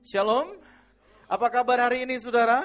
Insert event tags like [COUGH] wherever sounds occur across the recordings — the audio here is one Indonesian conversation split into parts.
Shalom. Apa kabar hari ini saudara?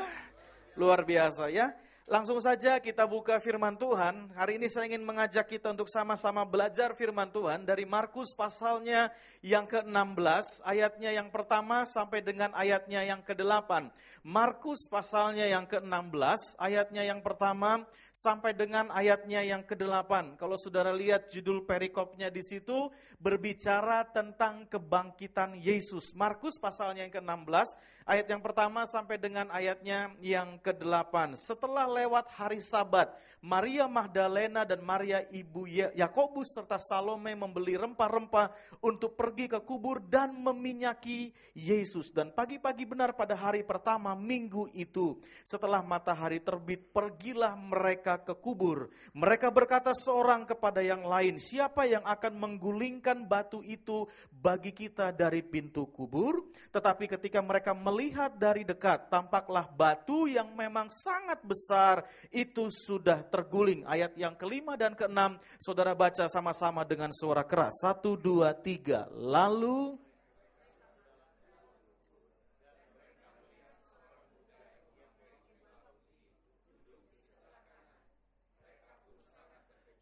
Luar biasa ya. Langsung saja kita buka firman Tuhan. Hari ini saya ingin mengajak kita untuk sama-sama belajar firman Tuhan dari Markus pasalnya yang ke-16, ayatnya yang pertama sampai dengan ayatnya yang ke-8. Markus pasalnya yang ke-16, ayatnya yang pertama sampai dengan ayatnya yang ke-8. Kalau saudara lihat judul perikopnya di situ berbicara tentang kebangkitan Yesus. Markus pasalnya yang ke-16, ayat yang pertama sampai dengan ayatnya yang ke-8. Setelah lewat hari Sabat, Maria Magdalena dan Maria ibu ya- Yakobus serta Salome membeli rempah-rempah untuk pergi ke kubur dan meminyaki Yesus. Dan pagi-pagi benar pada hari pertama minggu itu, setelah matahari terbit, pergilah mereka ke kubur. Mereka berkata seorang kepada yang lain, siapa yang akan menggulingkan batu itu bagi kita dari pintu kubur? Tetapi ketika mereka melihat dari dekat, tampaklah batu yang memang sangat besar besar itu sudah terguling. Ayat yang kelima dan keenam, saudara baca sama-sama dengan suara keras. Satu, dua, tiga. Lalu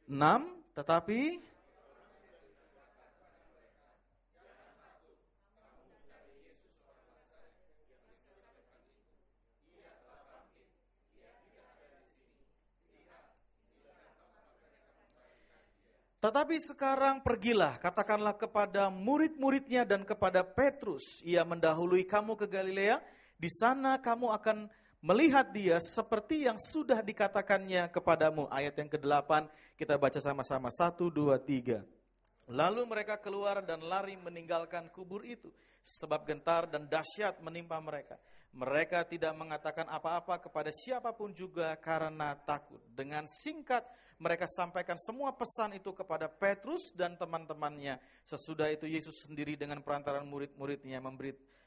enam, tetapi Tetapi sekarang pergilah, katakanlah kepada murid-muridnya dan kepada Petrus, ia mendahului kamu ke Galilea, di sana kamu akan melihat dia seperti yang sudah dikatakannya kepadamu. Ayat yang ke-8 kita baca sama-sama. satu dua tiga. Lalu mereka keluar dan lari meninggalkan kubur itu. Sebab gentar dan dahsyat menimpa mereka. Mereka tidak mengatakan apa-apa kepada siapapun juga karena takut. Dengan singkat mereka sampaikan semua pesan itu kepada Petrus dan teman-temannya. Sesudah itu Yesus sendiri dengan perantaran murid-muridnya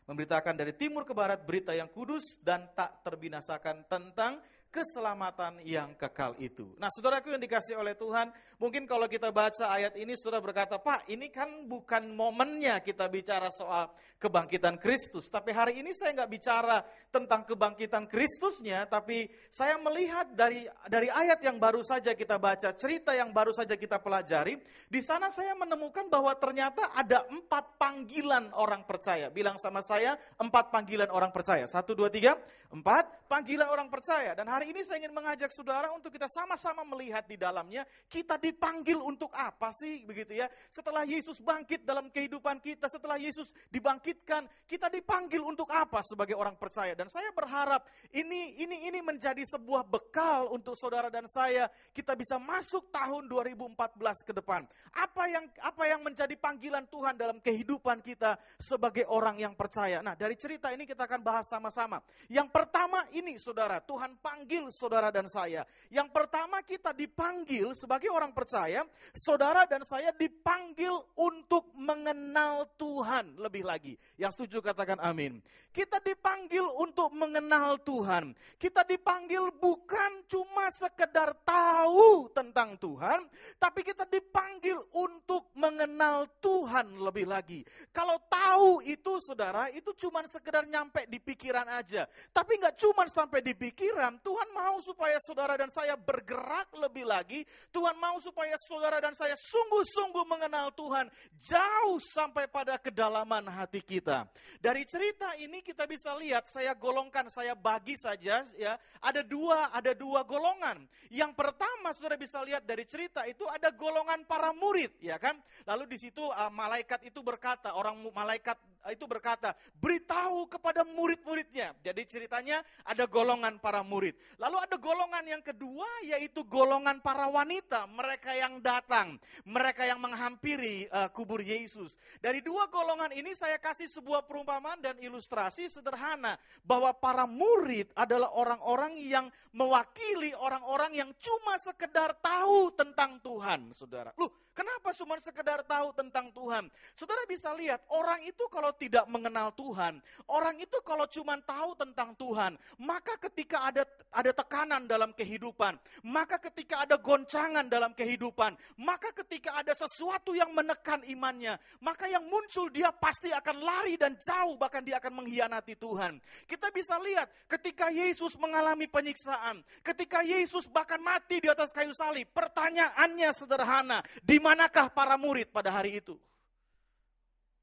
memberitakan dari timur ke barat berita yang kudus dan tak terbinasakan tentang keselamatan yang kekal itu. Nah saudaraku yang dikasih oleh Tuhan, mungkin kalau kita baca ayat ini saudara berkata, Pak ini kan bukan momennya kita bicara soal kebangkitan Kristus. Tapi hari ini saya nggak bicara tentang kebangkitan Kristusnya, tapi saya melihat dari dari ayat yang baru saja kita baca, cerita yang baru saja kita pelajari, di sana saya menemukan bahwa ternyata ada empat panggilan orang percaya. Bilang sama saya, empat panggilan orang percaya. Satu, dua, tiga, empat panggilan orang percaya. Dan hari ini saya ingin mengajak saudara untuk kita sama-sama melihat di dalamnya, kita dipanggil untuk apa sih begitu ya. Setelah Yesus bangkit dalam kehidupan kita, setelah Yesus dibangkitkan, kita dipanggil untuk apa sebagai orang percaya. Dan saya berharap ini ini ini menjadi sebuah bekal untuk saudara dan saya, kita bisa masuk tahun 2014 ke depan. Apa yang apa yang menjadi panggilan Tuhan dalam kehidupan kita sebagai orang yang percaya. Nah, dari cerita ini kita akan bahas sama-sama. Yang pertama ini saudara, Tuhan panggil dipanggil saudara dan saya. Yang pertama kita dipanggil sebagai orang percaya, saudara dan saya dipanggil untuk mengenal Tuhan lebih lagi. Yang setuju katakan amin. Kita dipanggil untuk mengenal Tuhan. Kita dipanggil bukan cuma sekedar tahu tentang Tuhan, tapi kita dipanggil untuk mengenal Tuhan lebih lagi. Kalau tahu itu saudara, itu cuma sekedar nyampe di pikiran aja. Tapi nggak cuma sampai di pikiran, Tuhan Tuhan mau supaya saudara dan saya bergerak lebih lagi. Tuhan mau supaya saudara dan saya sungguh-sungguh mengenal Tuhan jauh sampai pada kedalaman hati kita. Dari cerita ini kita bisa lihat saya golongkan, saya bagi saja ya. Ada dua, ada dua golongan. Yang pertama saudara bisa lihat dari cerita itu ada golongan para murid ya kan. Lalu di situ eh, malaikat itu berkata, orang malaikat itu berkata, beritahu kepada murid-muridnya. Jadi ceritanya ada golongan para murid. Lalu ada golongan yang kedua yaitu golongan para wanita, mereka yang datang, mereka yang menghampiri uh, kubur Yesus. Dari dua golongan ini saya kasih sebuah perumpamaan dan ilustrasi sederhana bahwa para murid adalah orang-orang yang mewakili orang-orang yang cuma sekedar tahu tentang Tuhan, Saudara. Loh, Kenapa cuma sekedar tahu tentang Tuhan? Saudara bisa lihat, orang itu kalau tidak mengenal Tuhan, orang itu kalau cuma tahu tentang Tuhan, maka ketika ada ada tekanan dalam kehidupan, maka ketika ada goncangan dalam kehidupan, maka ketika ada sesuatu yang menekan imannya, maka yang muncul dia pasti akan lari dan jauh bahkan dia akan mengkhianati Tuhan. Kita bisa lihat ketika Yesus mengalami penyiksaan, ketika Yesus bahkan mati di atas kayu salib, pertanyaannya sederhana, di manakah para murid pada hari itu?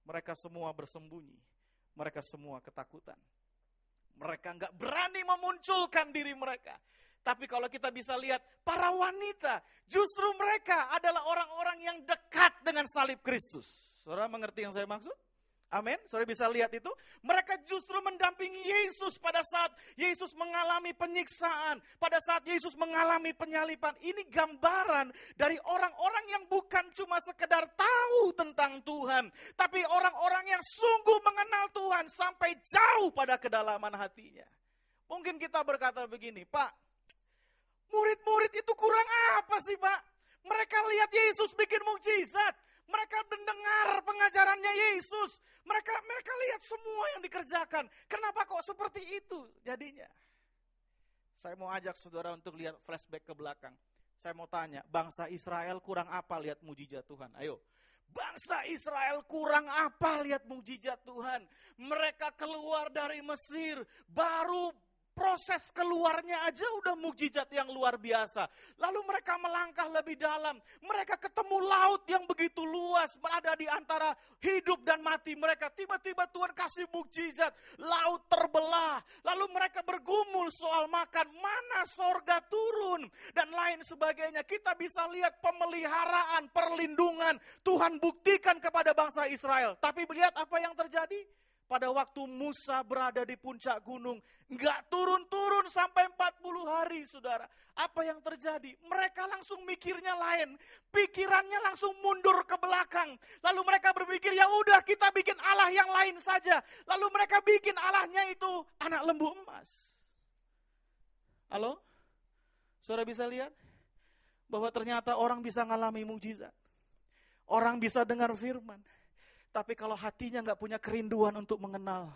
Mereka semua bersembunyi. Mereka semua ketakutan. Mereka enggak berani memunculkan diri mereka. Tapi kalau kita bisa lihat, para wanita justru mereka adalah orang-orang yang dekat dengan salib Kristus. Saudara mengerti yang saya maksud? Amin. Saudara bisa lihat itu. Mereka justru mendampingi Yesus pada saat Yesus mengalami penyiksaan, pada saat Yesus mengalami penyalipan. Ini gambaran dari orang-orang yang bukan cuma sekedar tahu tentang Tuhan, tapi orang-orang yang sungguh mengenal Tuhan sampai jauh pada kedalaman hatinya. Mungkin kita berkata begini, Pak, murid-murid itu kurang apa sih, Pak? Mereka lihat Yesus bikin mukjizat, mereka mendengar pengajarannya Yesus. Mereka mereka lihat semua yang dikerjakan. Kenapa kok seperti itu jadinya? Saya mau ajak saudara untuk lihat flashback ke belakang. Saya mau tanya, bangsa Israel kurang apa lihat mujizat Tuhan? Ayo, Bangsa Israel kurang apa lihat mujizat Tuhan. Mereka keluar dari Mesir baru proses keluarnya aja udah mukjizat yang luar biasa. Lalu mereka melangkah lebih dalam. Mereka ketemu laut yang begitu luas, berada di antara hidup dan mati mereka. Tiba-tiba Tuhan kasih mukjizat, laut terbelah. Lalu mereka bergumul soal makan, mana sorga turun, dan lain sebagainya. Kita bisa lihat pemeliharaan, perlindungan. Tuhan buktikan kepada bangsa Israel. Tapi melihat apa yang terjadi pada waktu Musa berada di puncak gunung. Nggak turun-turun sampai 40 hari, saudara. Apa yang terjadi? Mereka langsung mikirnya lain. Pikirannya langsung mundur ke belakang. Lalu mereka berpikir, ya udah kita bikin Allah yang lain saja. Lalu mereka bikin Allahnya itu anak lembu emas. Halo? Saudara bisa lihat? Bahwa ternyata orang bisa ngalami mujizat. Orang bisa dengar firman. Tapi kalau hatinya nggak punya kerinduan untuk mengenal,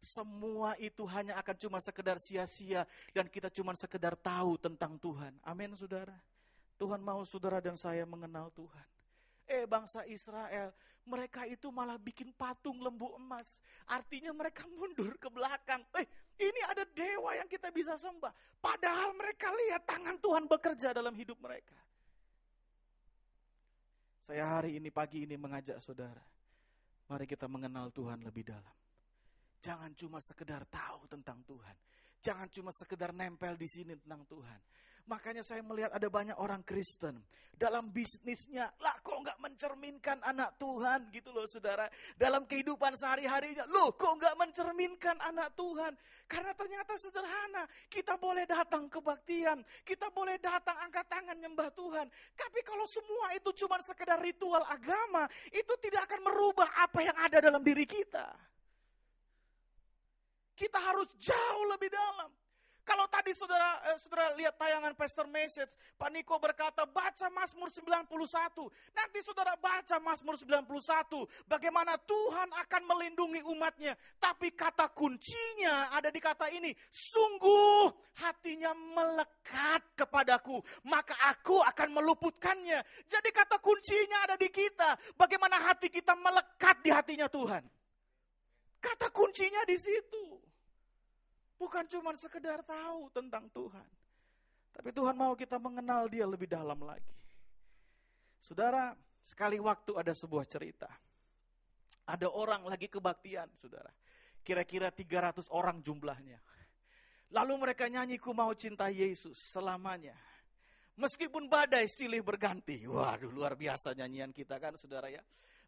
semua itu hanya akan cuma sekedar sia-sia dan kita cuma sekedar tahu tentang Tuhan. Amin, saudara. Tuhan mau saudara dan saya mengenal Tuhan. Eh bangsa Israel, mereka itu malah bikin patung lembu emas. Artinya mereka mundur ke belakang. Eh ini ada dewa yang kita bisa sembah. Padahal mereka lihat tangan Tuhan bekerja dalam hidup mereka. Saya hari ini pagi ini mengajak saudara Mari kita mengenal Tuhan lebih dalam. Jangan cuma sekedar tahu tentang Tuhan. Jangan cuma sekedar nempel di sini tentang Tuhan. Makanya saya melihat ada banyak orang Kristen. Dalam bisnisnya, lah kok nggak mencerminkan anak Tuhan gitu loh saudara. Dalam kehidupan sehari-harinya, loh kok nggak mencerminkan anak Tuhan. Karena ternyata sederhana, kita boleh datang kebaktian, kita boleh datang angkat tangan nyembah Tuhan. Tapi kalau semua itu cuma sekedar ritual agama, itu tidak akan merubah apa yang ada dalam diri kita. Kita harus jauh lebih dalam. Kalau tadi saudara eh, saudara lihat tayangan Pastor Message, Pak Niko berkata baca Mazmur 91. Nanti saudara baca Mazmur 91, bagaimana Tuhan akan melindungi umatnya. Tapi kata kuncinya ada di kata ini, sungguh hatinya melekat kepadaku, maka aku akan meluputkannya. Jadi kata kuncinya ada di kita, bagaimana hati kita melekat di hatinya Tuhan. Kata kuncinya di situ. Bukan cuma sekedar tahu tentang Tuhan. Tapi Tuhan mau kita mengenal dia lebih dalam lagi. Saudara, sekali waktu ada sebuah cerita. Ada orang lagi kebaktian, saudara. Kira-kira 300 orang jumlahnya. Lalu mereka nyanyi ku mau cinta Yesus selamanya. Meskipun badai silih berganti. Waduh luar biasa nyanyian kita kan saudara ya.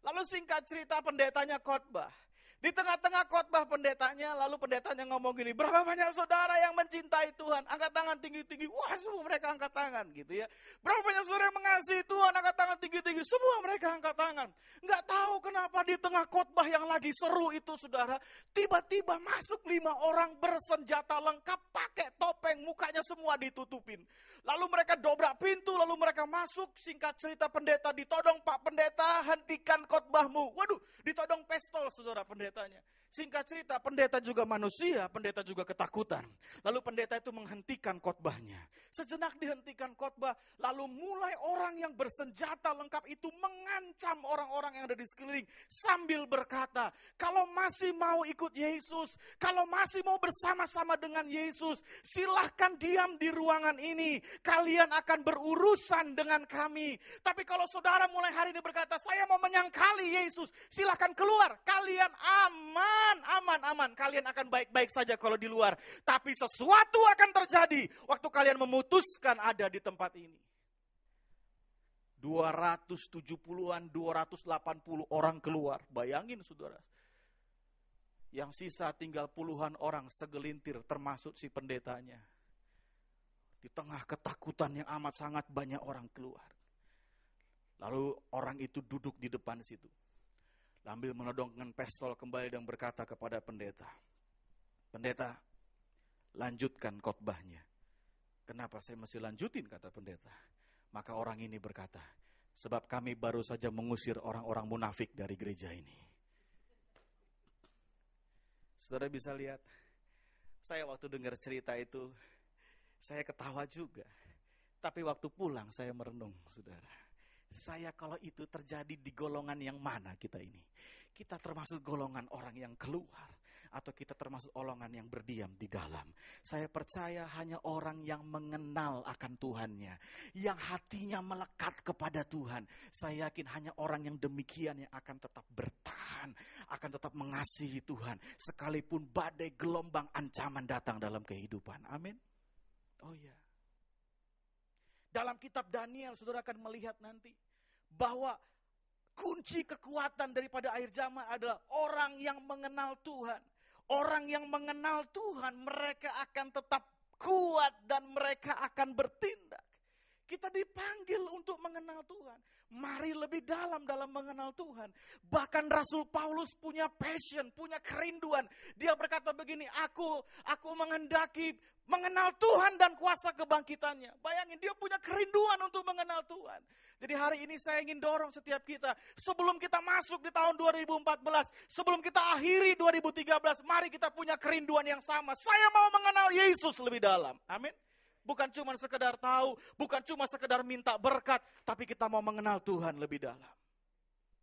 Lalu singkat cerita pendetanya khotbah. Di tengah-tengah khotbah pendetanya, lalu pendetanya ngomong gini, berapa banyak saudara yang mencintai Tuhan? Angkat tangan tinggi-tinggi, wah semua mereka angkat tangan gitu ya. Berapa banyak saudara yang mengasihi Tuhan? Angkat tangan tinggi-tinggi, semua mereka angkat tangan. Nggak tahu kenapa di tengah khotbah yang lagi seru itu saudara, tiba-tiba masuk lima orang bersenjata lengkap, pakai topeng, mukanya semua ditutupin. Lalu mereka dobrak pintu, lalu mereka masuk, singkat cerita pendeta ditodong, Pak Pendeta hentikan khotbahmu. Waduh, ditodong pistol saudara pendeta tanya Singkat cerita, pendeta juga manusia, pendeta juga ketakutan. Lalu pendeta itu menghentikan khotbahnya. Sejenak dihentikan khotbah, lalu mulai orang yang bersenjata lengkap itu mengancam orang-orang yang ada di sekeliling sambil berkata, "Kalau masih mau ikut Yesus, kalau masih mau bersama-sama dengan Yesus, silahkan diam di ruangan ini. Kalian akan berurusan dengan kami. Tapi kalau saudara mulai hari ini berkata, "Saya mau menyangkali Yesus," silahkan keluar. Kalian aman aman, aman, aman. Kalian akan baik-baik saja kalau di luar. Tapi sesuatu akan terjadi waktu kalian memutuskan ada di tempat ini. 270-an, 280 orang keluar. Bayangin saudara. Yang sisa tinggal puluhan orang segelintir termasuk si pendetanya. Di tengah ketakutan yang amat sangat banyak orang keluar. Lalu orang itu duduk di depan situ sambil menodongkan pistol kembali dan berkata kepada pendeta, Pendeta, lanjutkan khotbahnya. Kenapa saya masih lanjutin, kata pendeta. Maka orang ini berkata, sebab kami baru saja mengusir orang-orang munafik dari gereja ini. Saudara bisa lihat, saya waktu dengar cerita itu, saya ketawa juga. Tapi waktu pulang saya merenung, saudara saya kalau itu terjadi di golongan yang mana kita ini? Kita termasuk golongan orang yang keluar atau kita termasuk golongan yang berdiam di dalam. Saya percaya hanya orang yang mengenal akan Tuhannya, yang hatinya melekat kepada Tuhan. Saya yakin hanya orang yang demikian yang akan tetap bertahan, akan tetap mengasihi Tuhan sekalipun badai gelombang ancaman datang dalam kehidupan. Amin. Oh ya. Dalam kitab Daniel saudara akan melihat nanti bahwa kunci kekuatan daripada air zaman adalah orang yang mengenal Tuhan. Orang yang mengenal Tuhan mereka akan tetap kuat dan mereka akan bertindak. Kita dipanggil untuk mengenal Tuhan. Mari lebih dalam dalam mengenal Tuhan. Bahkan Rasul Paulus punya passion, punya kerinduan. Dia berkata begini, aku aku menghendaki mengenal Tuhan dan kuasa kebangkitannya. Bayangin dia punya kerinduan untuk mengenal Tuhan. Jadi hari ini saya ingin dorong setiap kita, sebelum kita masuk di tahun 2014, sebelum kita akhiri 2013, mari kita punya kerinduan yang sama. Saya mau mengenal Yesus lebih dalam. Amin bukan cuma sekedar tahu, bukan cuma sekedar minta berkat, tapi kita mau mengenal Tuhan lebih dalam.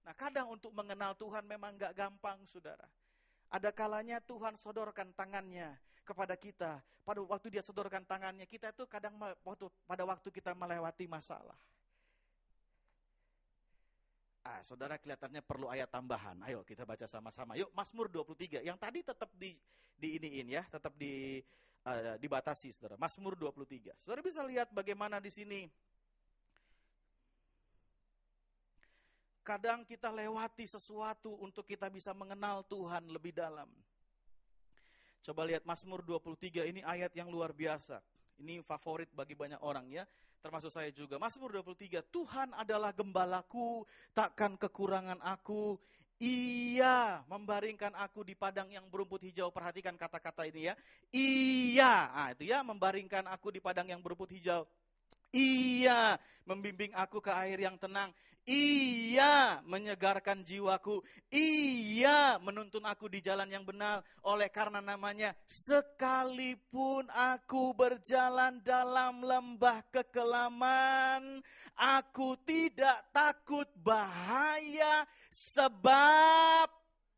Nah kadang untuk mengenal Tuhan memang gak gampang saudara. Ada kalanya Tuhan sodorkan tangannya kepada kita. Pada waktu dia sodorkan tangannya, kita itu kadang waktu, pada waktu kita melewati masalah. Ah, saudara kelihatannya perlu ayat tambahan. Ayo kita baca sama-sama. Yuk, Mazmur 23. Yang tadi tetap di iniin ya, tetap di uh, dibatasi, saudara. Mazmur 23. Saudara bisa lihat bagaimana di sini. Kadang kita lewati sesuatu untuk kita bisa mengenal Tuhan lebih dalam. Coba lihat Mazmur 23 ini ayat yang luar biasa. Ini favorit bagi banyak orang ya, termasuk saya juga. Mazmur 23, Tuhan adalah gembalaku, takkan kekurangan aku. Ia membaringkan aku di padang yang berumput hijau. Perhatikan kata-kata ini ya. Ia, nah, itu ya membaringkan aku di padang yang berumput hijau. Ia membimbing aku ke air yang tenang. Ia menyegarkan jiwaku. Ia menuntun aku di jalan yang benar. Oleh karena namanya, sekalipun aku berjalan dalam lembah kekelaman, aku tidak takut bahaya sebab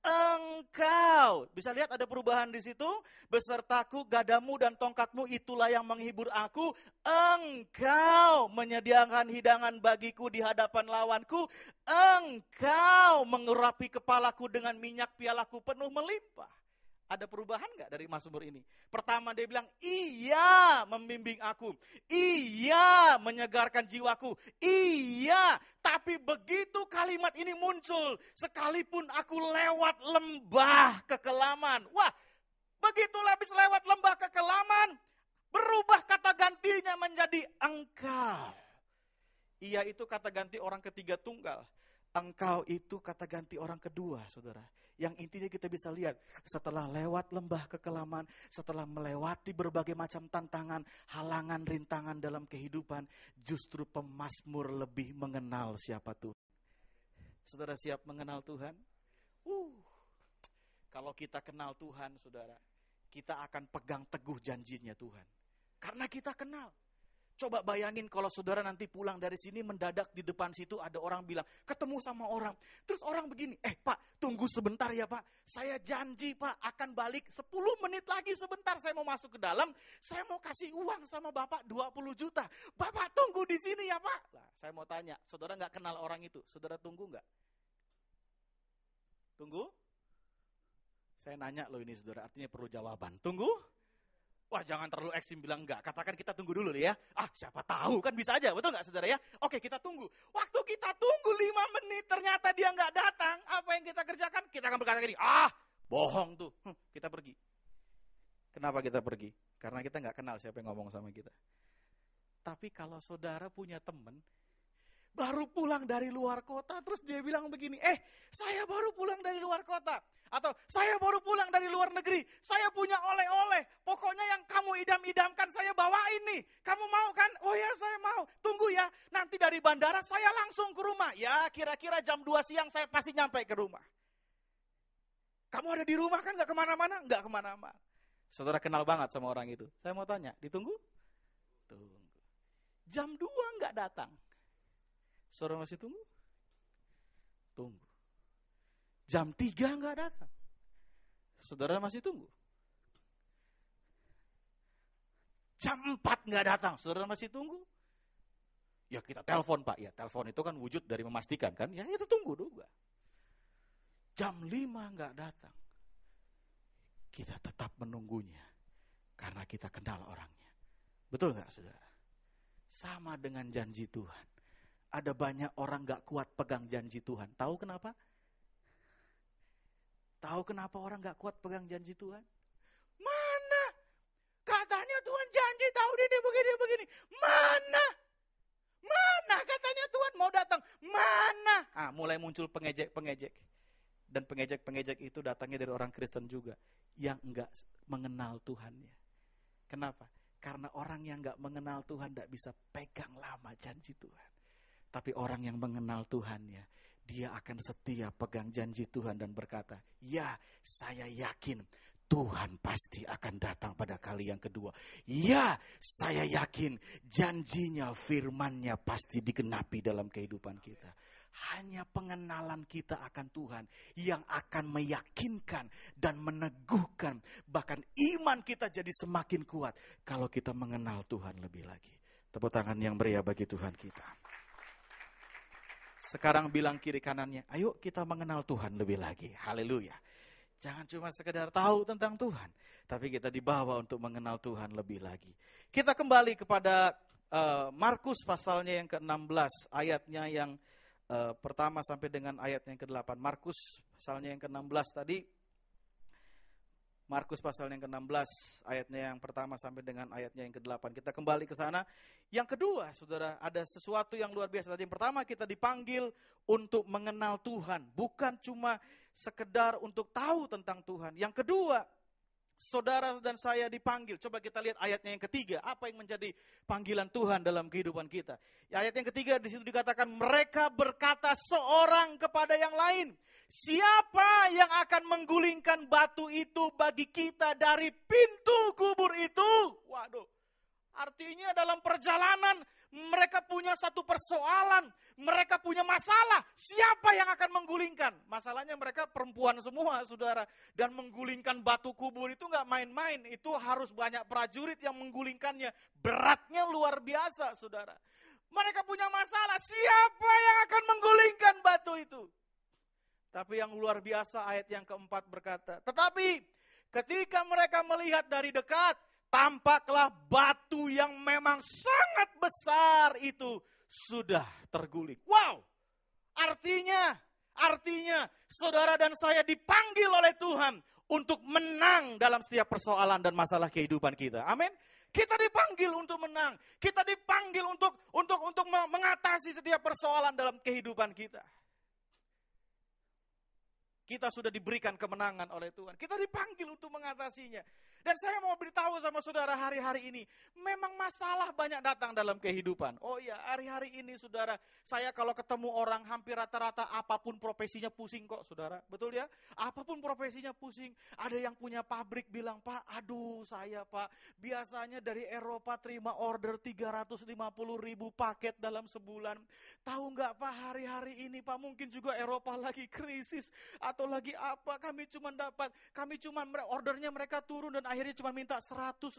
engkau. Bisa lihat ada perubahan di situ. Besertaku, gadamu, dan tongkatmu itulah yang menghibur aku. Engkau menyediakan hidangan bagiku di hadapan lawanku. Engkau mengurapi kepalaku dengan minyak pialaku penuh melimpah. Ada perubahan nggak dari Mazmur ini? Pertama dia bilang, iya membimbing aku. Iya menyegarkan jiwaku. Iya, tapi begitu kalimat ini muncul, sekalipun aku lewat lembah kekelaman. Wah, begitu habis lewat lembah kekelaman, berubah kata gantinya menjadi engkau. Iya itu kata ganti orang ketiga tunggal. Engkau itu kata ganti orang kedua, saudara yang intinya kita bisa lihat setelah lewat lembah kekelaman, setelah melewati berbagai macam tantangan, halangan, rintangan dalam kehidupan, justru pemazmur lebih mengenal siapa Tuhan. Saudara siap mengenal Tuhan? Uh, kalau kita kenal Tuhan, saudara, kita akan pegang teguh janjinya Tuhan. Karena kita kenal. Coba bayangin kalau saudara nanti pulang dari sini mendadak di depan situ ada orang bilang, ketemu sama orang. Terus orang begini, eh pak tunggu sebentar ya pak, saya janji pak akan balik 10 menit lagi sebentar saya mau masuk ke dalam, saya mau kasih uang sama bapak 20 juta. Bapak tunggu di sini ya pak. Nah, saya mau tanya, saudara nggak kenal orang itu, saudara tunggu nggak? Tunggu? Saya nanya loh ini saudara, artinya perlu jawaban. Tunggu? Wah jangan terlalu eksim bilang enggak, katakan kita tunggu dulu ya. Ah siapa tahu kan bisa aja, betul nggak saudara ya? Oke kita tunggu. Waktu kita tunggu 5 menit ternyata dia nggak datang, apa yang kita kerjakan? Kita akan berkata gini, ah bohong tuh, hm, kita pergi. Kenapa kita pergi? Karena kita nggak kenal siapa yang ngomong sama kita. Tapi kalau saudara punya teman baru pulang dari luar kota, terus dia bilang begini, eh saya baru pulang dari luar kota, atau saya baru pulang dari luar negeri, saya punya oleh-oleh, pokoknya yang kamu idam-idamkan saya bawa ini, kamu mau kan? Oh ya saya mau, tunggu ya, nanti dari bandara saya langsung ke rumah, ya kira-kira jam 2 siang saya pasti nyampe ke rumah. Kamu ada di rumah kan gak kemana-mana? Gak kemana-mana. Saudara kenal banget sama orang itu. Saya mau tanya, ditunggu? Tunggu. Jam 2 nggak datang. Saudara masih tunggu? Tunggu. Jam 3 nggak datang. Saudara masih tunggu. Jam 4 nggak datang, saudara masih tunggu. Ya kita telepon pak, ya telepon itu kan wujud dari memastikan kan, ya itu tunggu juga. Jam 5 nggak datang. Kita tetap menunggunya, karena kita kenal orangnya. Betul nggak saudara? Sama dengan janji Tuhan ada banyak orang gak kuat pegang janji Tuhan. Tahu kenapa? Tahu kenapa orang gak kuat pegang janji Tuhan? Mana? Katanya Tuhan janji tahu ini begini-begini. Mana? Mana katanya Tuhan mau datang? Mana? Ah, mulai muncul pengejek-pengejek. Dan pengejek-pengejek itu datangnya dari orang Kristen juga. Yang enggak mengenal Tuhannya. Kenapa? Karena orang yang enggak mengenal Tuhan enggak bisa pegang lama janji Tuhan. Tapi orang yang mengenal Tuhannya, dia akan setia pegang janji Tuhan dan berkata, "Ya, saya yakin Tuhan pasti akan datang pada kali yang kedua. Ya, saya yakin janjinya, Firman-nya pasti digenapi dalam kehidupan kita. Hanya pengenalan kita akan Tuhan yang akan meyakinkan dan meneguhkan. Bahkan iman kita jadi semakin kuat kalau kita mengenal Tuhan lebih lagi. Tepuk tangan yang meriah bagi Tuhan kita. Sekarang bilang kiri kanannya, ayo kita mengenal Tuhan lebih lagi. Haleluya. Jangan cuma sekedar tahu tentang Tuhan, tapi kita dibawa untuk mengenal Tuhan lebih lagi. Kita kembali kepada uh, Markus pasalnya yang ke-16, ayatnya yang uh, pertama sampai dengan ayat yang ke-8. Markus pasalnya yang ke-16 tadi Markus pasal yang ke-16 ayatnya yang pertama sampai dengan ayatnya yang ke-8. Kita kembali ke sana. Yang kedua, Saudara, ada sesuatu yang luar biasa. Tadi yang pertama kita dipanggil untuk mengenal Tuhan, bukan cuma sekedar untuk tahu tentang Tuhan. Yang kedua, saudara dan saya dipanggil. Coba kita lihat ayatnya yang ketiga. Apa yang menjadi panggilan Tuhan dalam kehidupan kita. Ya, ayat yang ketiga di situ dikatakan mereka berkata seorang kepada yang lain. Siapa yang akan menggulingkan batu itu bagi kita dari pintu kubur itu? Waduh. Artinya dalam perjalanan mereka punya satu persoalan, mereka punya masalah. Siapa yang akan menggulingkan? Masalahnya mereka perempuan semua, saudara. Dan menggulingkan batu kubur itu nggak main-main. Itu harus banyak prajurit yang menggulingkannya. Beratnya luar biasa, saudara. Mereka punya masalah. Siapa yang akan menggulingkan batu itu? Tapi yang luar biasa ayat yang keempat berkata, tetapi ketika mereka melihat dari dekat tampaklah batu yang memang sangat besar itu sudah tergulik. Wow, artinya, artinya saudara dan saya dipanggil oleh Tuhan untuk menang dalam setiap persoalan dan masalah kehidupan kita. Amin. Kita dipanggil untuk menang. Kita dipanggil untuk untuk untuk mengatasi setiap persoalan dalam kehidupan kita. Kita sudah diberikan kemenangan oleh Tuhan. Kita dipanggil untuk mengatasinya. Dan saya mau beritahu sama saudara hari-hari ini, memang masalah banyak datang dalam kehidupan. Oh iya, hari-hari ini saudara, saya kalau ketemu orang hampir rata-rata apapun profesinya pusing kok saudara. Betul ya? Apapun profesinya pusing. Ada yang punya pabrik bilang, Pak, aduh saya Pak, biasanya dari Eropa terima order 350 ribu paket dalam sebulan. Tahu nggak Pak, hari-hari ini Pak, mungkin juga Eropa lagi krisis atau lagi apa, kami cuma dapat, kami cuma ordernya mereka turun dan akhirnya cuma minta 150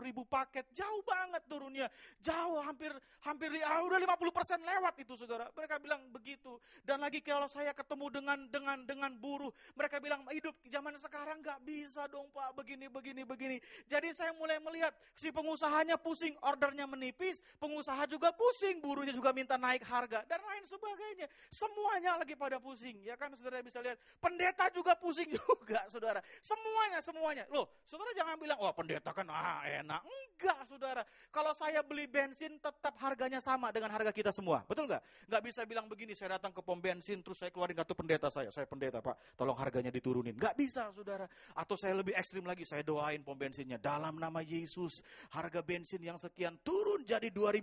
ribu paket. Jauh banget turunnya. Jauh hampir hampir ah, udah 50 persen lewat itu saudara. Mereka bilang begitu. Dan lagi kalau saya ketemu dengan dengan dengan buruh, mereka bilang hidup zaman sekarang gak bisa dong pak begini begini begini. Jadi saya mulai melihat si pengusahanya pusing, ordernya menipis, pengusaha juga pusing, buruhnya juga minta naik harga dan lain sebagainya. Semuanya lagi pada pusing ya kan saudara bisa lihat pendeta juga pusing [LAUGHS] juga saudara. Semuanya semuanya. Loh, saudara Saudara jangan bilang, oh pendeta kan ah enak. Enggak saudara. Kalau saya beli bensin tetap harganya sama dengan harga kita semua. Betul nggak? Nggak bisa bilang begini, saya datang ke pom bensin terus saya keluarin kartu pendeta saya. Saya pendeta pak, tolong harganya diturunin. Nggak bisa saudara. Atau saya lebih ekstrim lagi, saya doain pom bensinnya. Dalam nama Yesus, harga bensin yang sekian turun jadi 2.500.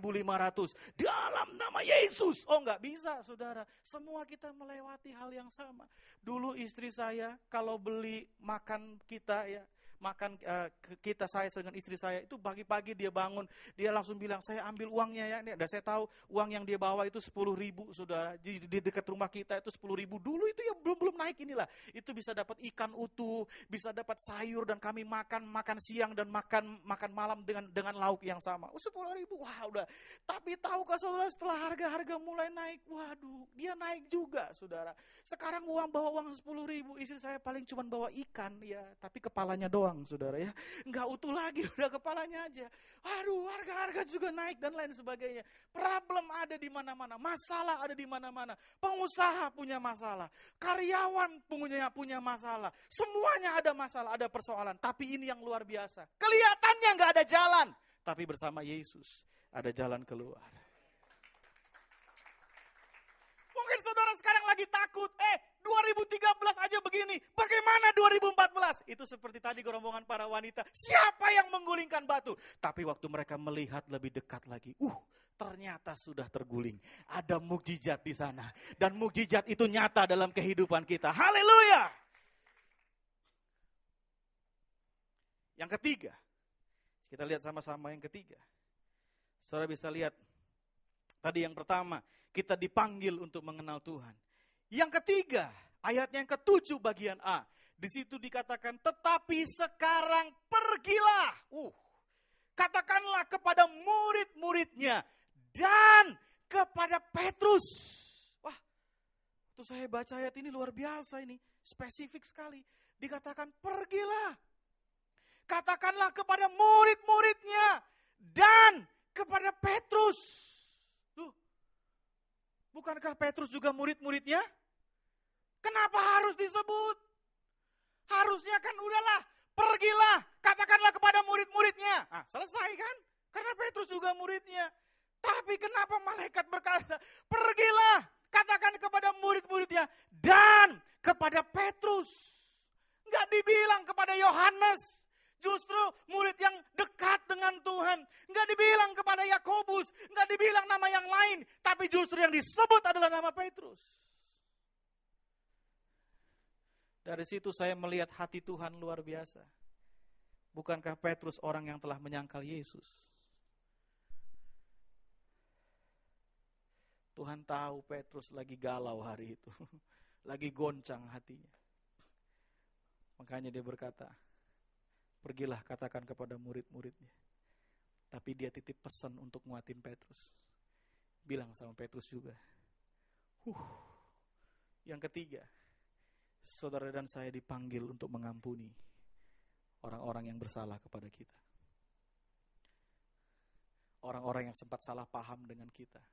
Dalam nama Yesus. Oh nggak bisa saudara. Semua kita melewati hal yang sama. Dulu istri saya kalau beli makan kita ya makan uh, kita saya dengan istri saya itu pagi-pagi dia bangun dia langsung bilang saya ambil uangnya ya dan saya tahu uang yang dia bawa itu sepuluh ribu sudah di, dekat rumah kita itu sepuluh ribu dulu itu ya belum belum naik inilah itu bisa dapat ikan utuh bisa dapat sayur dan kami makan makan siang dan makan makan malam dengan dengan lauk yang sama oh, sepuluh oh, ribu wah udah tapi tahukah saudara setelah harga-harga mulai naik waduh dia naik juga saudara sekarang uang bawa uang sepuluh ribu istri saya paling cuma bawa ikan ya tapi kepalanya doang saudara ya. Nggak utuh lagi, [LAUGHS] udah kepalanya aja. Aduh, harga-harga juga naik dan lain sebagainya. Problem ada di mana-mana, masalah ada di mana-mana. Pengusaha punya masalah, karyawan punya punya masalah. Semuanya ada masalah, ada persoalan. Tapi ini yang luar biasa. Kelihatannya nggak ada jalan, tapi bersama Yesus ada jalan keluar. orang sekarang lagi takut. Eh, 2013 aja begini. Bagaimana 2014? Itu seperti tadi gerombongan para wanita. Siapa yang menggulingkan batu? Tapi waktu mereka melihat lebih dekat lagi. Uh, ternyata sudah terguling. Ada mukjizat di sana. Dan mukjizat itu nyata dalam kehidupan kita. Haleluya. Yang ketiga. Kita lihat sama-sama yang ketiga. Saudara bisa lihat. Tadi yang pertama, kita dipanggil untuk mengenal Tuhan. Yang ketiga, ayat yang ketujuh bagian A. Di situ dikatakan, tetapi sekarang pergilah. Uh, katakanlah kepada murid-muridnya dan kepada Petrus. Wah, itu saya baca ayat ini luar biasa ini, spesifik sekali. Dikatakan pergilah. Katakanlah kepada murid-muridnya dan kepada Petrus. Bukankah Petrus juga murid-muridnya? Kenapa harus disebut? Harusnya kan udahlah, pergilah, katakanlah kepada murid-muridnya. Ah, selesai kan? Karena Petrus juga muridnya. Tapi kenapa malaikat berkata, pergilah, katakan kepada murid-muridnya dan kepada Petrus. Enggak dibilang kepada Yohanes. Justru murid yang dekat dengan Tuhan. Nggak dibilang kepada Yakobus, nggak dibilang nama yang lain. Tapi justru yang disebut adalah nama Petrus. Dari situ saya melihat hati Tuhan luar biasa. Bukankah Petrus orang yang telah menyangkal Yesus? Tuhan tahu Petrus lagi galau hari itu. [LAUGHS] Lagi goncang hatinya. Makanya dia berkata, Pergilah katakan kepada murid-muridnya. Tapi dia titip pesan untuk nguatin Petrus. Bilang sama Petrus juga. Huh. Yang ketiga, saudara dan saya dipanggil untuk mengampuni orang-orang yang bersalah kepada kita. Orang-orang yang sempat salah paham dengan kita.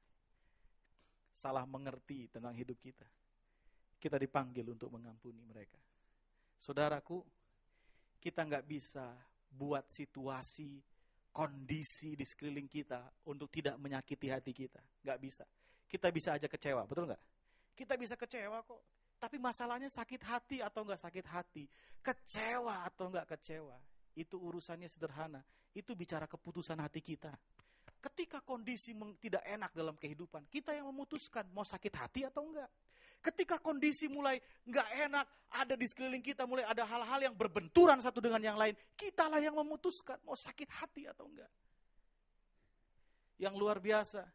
Salah mengerti tentang hidup kita. Kita dipanggil untuk mengampuni mereka. Saudaraku, kita nggak bisa buat situasi, kondisi di sekeliling kita untuk tidak menyakiti hati kita. Nggak bisa. Kita bisa aja kecewa, betul nggak? Kita bisa kecewa kok. Tapi masalahnya sakit hati atau nggak sakit hati, kecewa atau nggak kecewa, itu urusannya sederhana. Itu bicara keputusan hati kita. Ketika kondisi tidak enak dalam kehidupan, kita yang memutuskan mau sakit hati atau enggak. Ketika kondisi mulai nggak enak, ada di sekeliling kita mulai ada hal-hal yang berbenturan satu dengan yang lain, kitalah yang memutuskan mau sakit hati atau enggak. Yang luar biasa.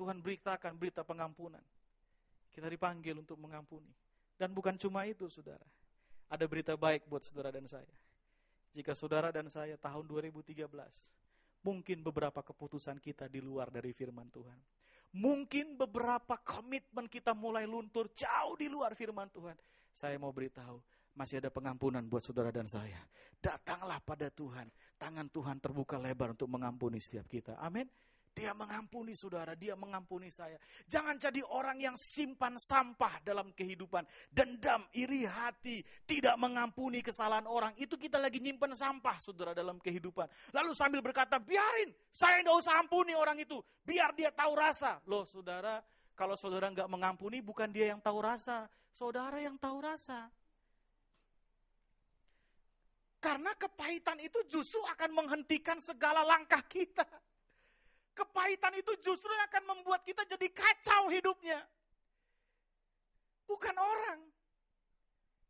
Tuhan beritakan berita pengampunan. Kita dipanggil untuk mengampuni. Dan bukan cuma itu, saudara. Ada berita baik buat saudara dan saya. Jika saudara dan saya tahun 2013 mungkin beberapa keputusan kita di luar dari firman Tuhan. Mungkin beberapa komitmen kita mulai luntur jauh di luar firman Tuhan. Saya mau beritahu, masih ada pengampunan buat saudara dan saya. Datanglah pada Tuhan, tangan Tuhan terbuka lebar untuk mengampuni setiap kita. Amin. Dia mengampuni saudara, dia mengampuni saya. Jangan jadi orang yang simpan sampah dalam kehidupan. Dendam, iri hati, tidak mengampuni kesalahan orang. Itu kita lagi nyimpan sampah saudara dalam kehidupan. Lalu sambil berkata, biarin, saya nggak usah ampuni orang itu. Biar dia tahu rasa. Loh saudara, kalau saudara nggak mengampuni bukan dia yang tahu rasa. Saudara yang tahu rasa. Karena kepahitan itu justru akan menghentikan segala langkah kita kepahitan itu justru akan membuat kita jadi kacau hidupnya. Bukan orang.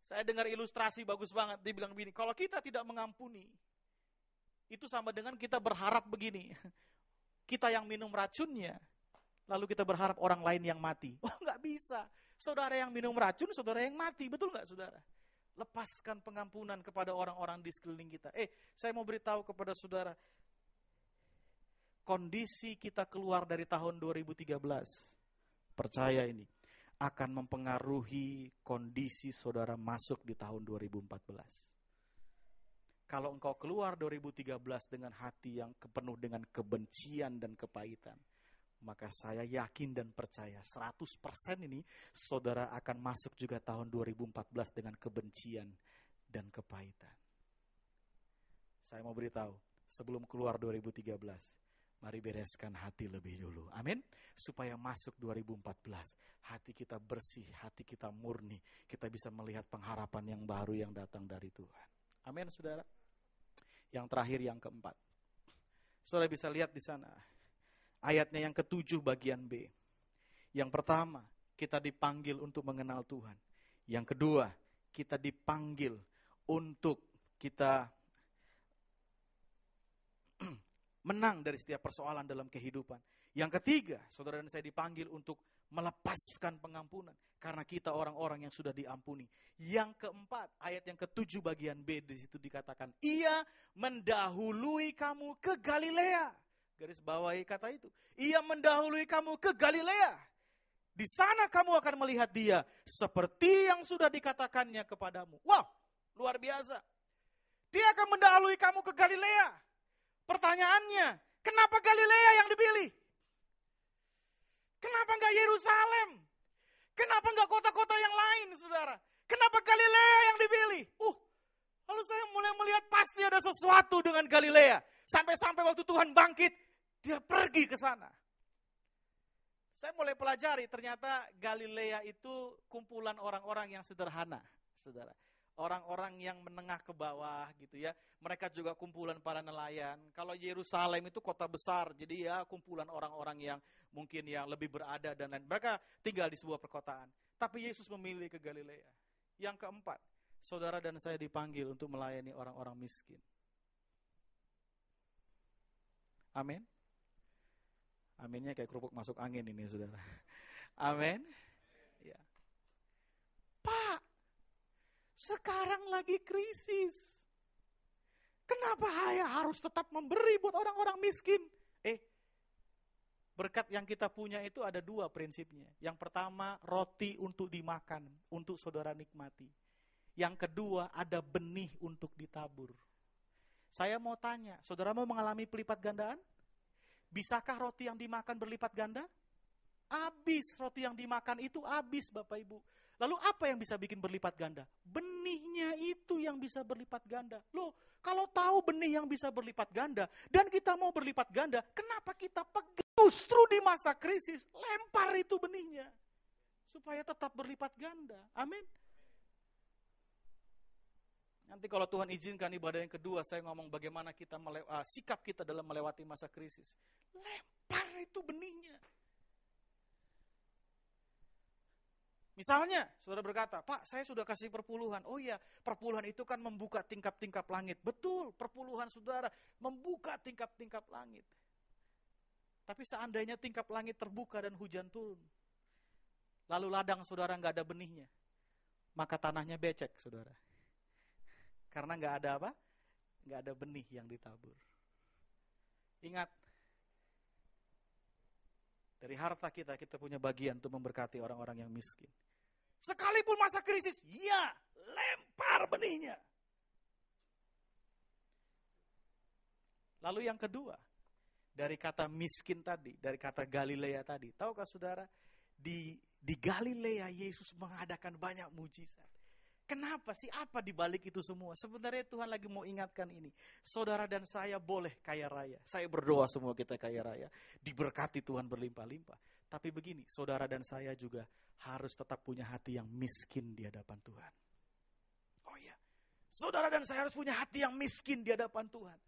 Saya dengar ilustrasi bagus banget, dia bilang begini, kalau kita tidak mengampuni, itu sama dengan kita berharap begini, [LAUGHS] kita yang minum racunnya, lalu kita berharap orang lain yang mati. [LAUGHS] Oh nggak bisa, saudara yang minum racun, saudara yang mati, betul nggak saudara? Lepaskan pengampunan kepada orang-orang di sekeliling kita. Eh, saya mau beritahu kepada saudara, kondisi kita keluar dari tahun 2013, percaya ini, akan mempengaruhi kondisi saudara masuk di tahun 2014. Kalau engkau keluar 2013 dengan hati yang penuh dengan kebencian dan kepahitan, maka saya yakin dan percaya 100% ini saudara akan masuk juga tahun 2014 dengan kebencian dan kepahitan. Saya mau beritahu, sebelum keluar 2013, Mari bereskan hati lebih dulu. Amin. Supaya masuk 2014, hati kita bersih, hati kita murni. Kita bisa melihat pengharapan yang baru yang datang dari Tuhan. Amin, Saudara. Yang terakhir yang keempat. Saudara bisa lihat di sana. Ayatnya yang ketujuh bagian B. Yang pertama, kita dipanggil untuk mengenal Tuhan. Yang kedua, kita dipanggil untuk kita menang dari setiap persoalan dalam kehidupan. Yang ketiga, saudara dan saya dipanggil untuk melepaskan pengampunan karena kita orang-orang yang sudah diampuni. Yang keempat, ayat yang ketujuh bagian B di situ dikatakan, "Ia mendahului kamu ke Galilea." Garis bawahi kata itu. "Ia mendahului kamu ke Galilea." Di sana kamu akan melihat dia seperti yang sudah dikatakannya kepadamu. Wow, luar biasa. Dia akan mendahului kamu ke Galilea Pertanyaannya, kenapa Galilea yang dipilih? Kenapa enggak Yerusalem? Kenapa enggak kota-kota yang lain, saudara? Kenapa Galilea yang dipilih? Uh, lalu saya mulai melihat pasti ada sesuatu dengan Galilea. Sampai-sampai waktu Tuhan bangkit, dia pergi ke sana. Saya mulai pelajari, ternyata Galilea itu kumpulan orang-orang yang sederhana, saudara orang-orang yang menengah ke bawah gitu ya. Mereka juga kumpulan para nelayan. Kalau Yerusalem itu kota besar, jadi ya kumpulan orang-orang yang mungkin yang lebih berada dan lain. Mereka tinggal di sebuah perkotaan. Tapi Yesus memilih ke Galilea. Yang keempat, saudara dan saya dipanggil untuk melayani orang-orang miskin. Amin. Aminnya kayak kerupuk masuk angin ini, saudara. [LAUGHS] Amin. Sekarang lagi krisis. Kenapa saya harus tetap memberi buat orang-orang miskin? Eh, berkat yang kita punya itu ada dua prinsipnya. Yang pertama, roti untuk dimakan, untuk saudara nikmati. Yang kedua, ada benih untuk ditabur. Saya mau tanya, saudara mau mengalami pelipat gandaan? Bisakah roti yang dimakan berlipat ganda? Abis roti yang dimakan itu abis, Bapak Ibu. Lalu apa yang bisa bikin berlipat ganda? Benihnya itu yang bisa berlipat ganda. Loh, kalau tahu benih yang bisa berlipat ganda, dan kita mau berlipat ganda, kenapa kita pegang justru di masa krisis, lempar itu benihnya. Supaya tetap berlipat ganda. Amin. Nanti kalau Tuhan izinkan ibadah yang kedua, saya ngomong bagaimana kita ah, sikap kita dalam melewati masa krisis. Lempar itu benihnya. Misalnya, saudara berkata, Pak, saya sudah kasih perpuluhan. Oh iya, perpuluhan itu kan membuka tingkap-tingkap langit. Betul, perpuluhan saudara membuka tingkap-tingkap langit. Tapi seandainya tingkap langit terbuka dan hujan turun, lalu ladang saudara nggak ada benihnya, maka tanahnya becek, saudara. Karena nggak ada apa? Nggak ada benih yang ditabur. Ingat, dari harta kita, kita punya bagian untuk memberkati orang-orang yang miskin. Sekalipun masa krisis, ya, lempar benihnya. Lalu yang kedua, dari kata miskin tadi, dari kata Galilea tadi, tahukah saudara, di, di Galilea Yesus mengadakan banyak mujizat. Kenapa sih apa dibalik itu semua? Sebenarnya Tuhan lagi mau ingatkan ini. Saudara dan saya boleh kaya raya. Saya berdoa semua kita kaya raya. Diberkati Tuhan berlimpah-limpah. Tapi begini, saudara dan saya juga harus tetap punya hati yang miskin di hadapan Tuhan. Oh iya. Saudara dan saya harus punya hati yang miskin di hadapan Tuhan.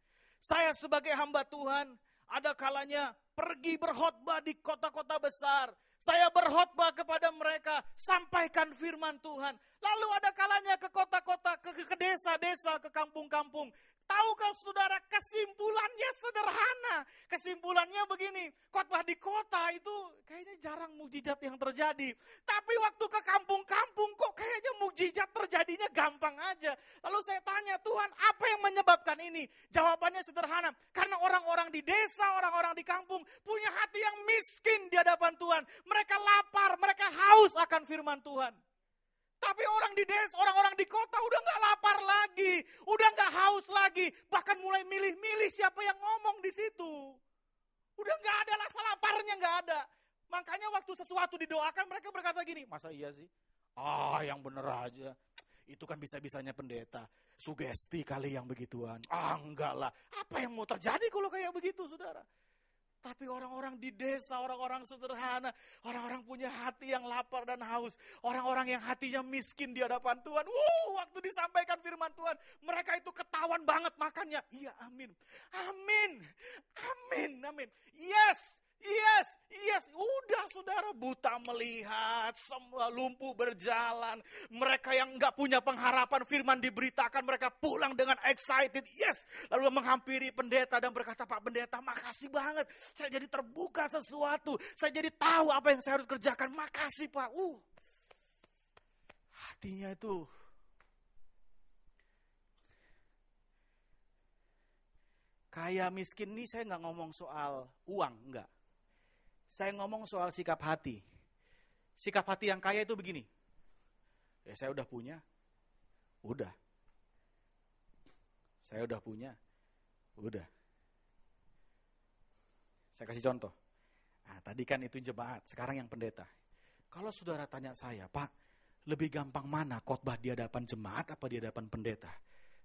Saya sebagai hamba Tuhan, ada kalanya pergi berkhotbah di kota-kota besar, saya berkhotbah kepada mereka, sampaikan firman Tuhan. Lalu ada kalanya ke kota-kota, ke, ke desa-desa, ke kampung-kampung. Tahukah saudara kesimpulannya sederhana. Kesimpulannya begini, khotbah di kota itu kayaknya jarang mujizat yang terjadi. Tapi waktu ke kampung-kampung kok kayaknya mujizat terjadinya gampang aja. Lalu saya tanya, Tuhan apa yang menyebabkan ini? Jawabannya sederhana, karena orang-orang di desa, orang-orang di kampung punya hati yang miskin di hadapan Tuhan. Mereka lapar, mereka haus akan firman Tuhan. Tapi orang di desa, orang-orang di kota udah nggak lapar lagi, udah nggak haus lagi, bahkan mulai milih-milih siapa yang ngomong di situ. Udah nggak ada rasa laparnya nggak ada. Makanya waktu sesuatu didoakan mereka berkata gini, masa iya sih? Ah yang bener aja. Itu kan bisa-bisanya pendeta. Sugesti kali yang begituan. Ah enggak lah. Apa yang mau terjadi kalau kayak begitu saudara? Tapi orang-orang di desa, orang-orang sederhana, orang-orang punya hati yang lapar dan haus, orang-orang yang hatinya miskin di hadapan Tuhan. Wuh, waktu disampaikan firman Tuhan, mereka itu ketahuan banget makannya. Iya, amin. Amin. Amin, amin. Yes, Yes, yes, udah saudara buta melihat, semua lumpuh berjalan. Mereka yang nggak punya pengharapan firman diberitakan, mereka pulang dengan excited. Yes, lalu menghampiri pendeta dan berkata, Pak Pendeta makasih banget. Saya jadi terbuka sesuatu, saya jadi tahu apa yang saya harus kerjakan. Makasih Pak. Uh, hatinya itu kaya miskin nih. saya nggak ngomong soal uang nggak saya ngomong soal sikap hati. Sikap hati yang kaya itu begini. Ya saya udah punya. Udah. Saya udah punya. Udah. Saya kasih contoh. Nah, tadi kan itu jemaat, sekarang yang pendeta. Kalau saudara tanya saya, Pak, lebih gampang mana khotbah di hadapan jemaat apa di hadapan pendeta?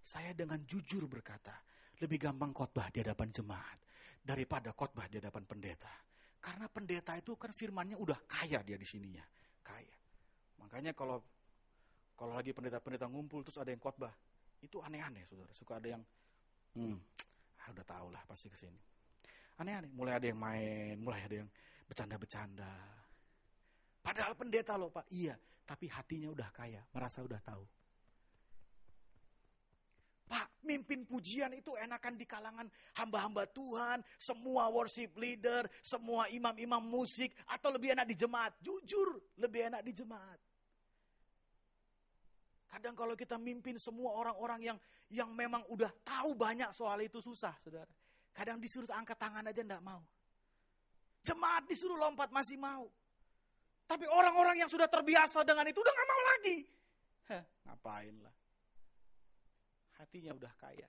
Saya dengan jujur berkata, lebih gampang khotbah di hadapan jemaat daripada khotbah di hadapan pendeta. Karena pendeta itu kan firmannya udah kaya dia di sininya, kaya. Makanya kalau kalau lagi pendeta-pendeta ngumpul terus ada yang khotbah, itu aneh-aneh saudara. Suka ada yang, hmm, ah, udah tau lah pasti kesini. Aneh-aneh, mulai ada yang main, mulai ada yang bercanda-bercanda. Padahal pendeta loh pak, iya. Tapi hatinya udah kaya, merasa udah tahu. Mimpin pujian itu enakan di kalangan hamba-hamba Tuhan, semua worship leader, semua imam-imam musik, atau lebih enak di jemaat. Jujur, lebih enak di jemaat. Kadang kalau kita mimpin semua orang-orang yang yang memang udah tahu banyak soal itu susah, saudara. Kadang disuruh angkat tangan aja ndak mau. Jemaat disuruh lompat masih mau. Tapi orang-orang yang sudah terbiasa dengan itu udah nggak mau lagi. Heh, ngapain lah hatinya udah kaya.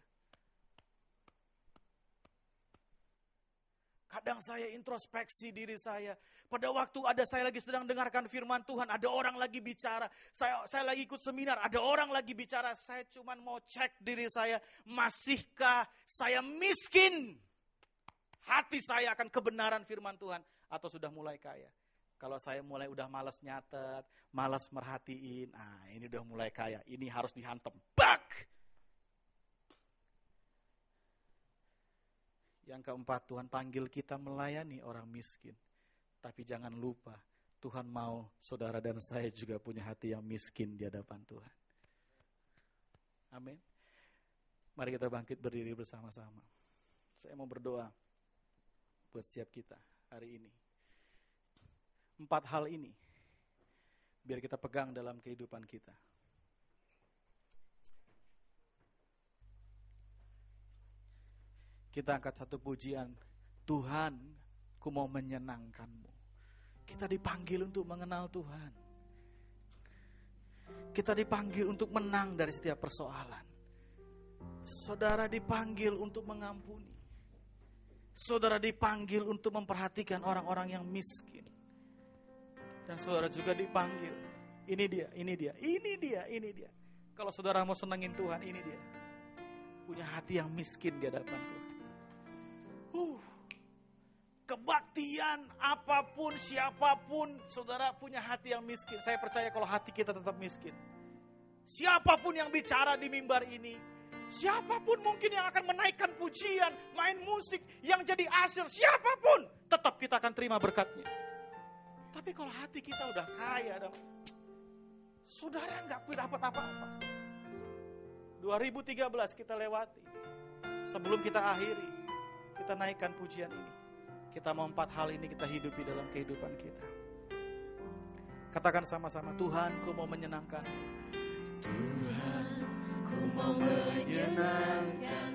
Kadang saya introspeksi diri saya. Pada waktu ada saya lagi sedang dengarkan firman Tuhan, ada orang lagi bicara. Saya saya lagi ikut seminar, ada orang lagi bicara. Saya cuma mau cek diri saya, masihkah saya miskin? Hati saya akan kebenaran firman Tuhan atau sudah mulai kaya? Kalau saya mulai udah malas nyatet, malas merhatiin, ah ini udah mulai kaya, ini harus dihantam. Bak! Yang keempat, Tuhan panggil kita melayani orang miskin. Tapi jangan lupa, Tuhan mau saudara dan saya juga punya hati yang miskin di hadapan Tuhan. Amin. Mari kita bangkit berdiri bersama-sama. Saya mau berdoa buat setiap kita hari ini. Empat hal ini biar kita pegang dalam kehidupan kita. Kita angkat satu pujian, Tuhan, ku mau menyenangkanmu. Kita dipanggil untuk mengenal Tuhan. Kita dipanggil untuk menang dari setiap persoalan. Saudara dipanggil untuk mengampuni. Saudara dipanggil untuk memperhatikan orang-orang yang miskin. Dan saudara juga dipanggil. Ini dia, ini dia, ini dia, ini dia. Kalau saudara mau senengin Tuhan, ini dia. Punya hati yang miskin di hadapan Tuhan. Huh, kebaktian apapun, siapapun, saudara punya hati yang miskin. Saya percaya kalau hati kita tetap miskin. Siapapun yang bicara di mimbar ini, siapapun mungkin yang akan menaikkan pujian, main musik, yang jadi asir, siapapun, tetap kita akan terima berkatnya. Tapi kalau hati kita udah kaya, dong, saudara nggak dapat apa-apa. 2013 kita lewati, sebelum kita akhiri, kita naikkan pujian ini. Kita mau empat hal ini kita hidupi dalam kehidupan kita. Katakan sama-sama, Tuhan ku mau menyenangkan. Tuhan ku mau menyenangkan.